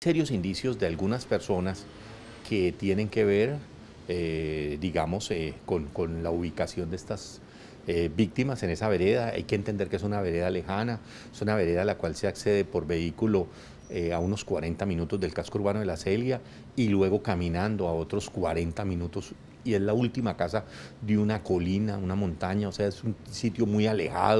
serios indicios de algunas personas que tienen que ver, eh, digamos, eh, con, la ubicación de estas eh, víctimas en esa vereda. Hay que entender que es una vereda lejana, es una vereda a la cual se accede por vehículo a unos 40 minutos del casco urbano de la Celia y luego caminando a otros 40 minutos y es la última casa de una colina, una montaña, o sea, es un sitio muy alejado.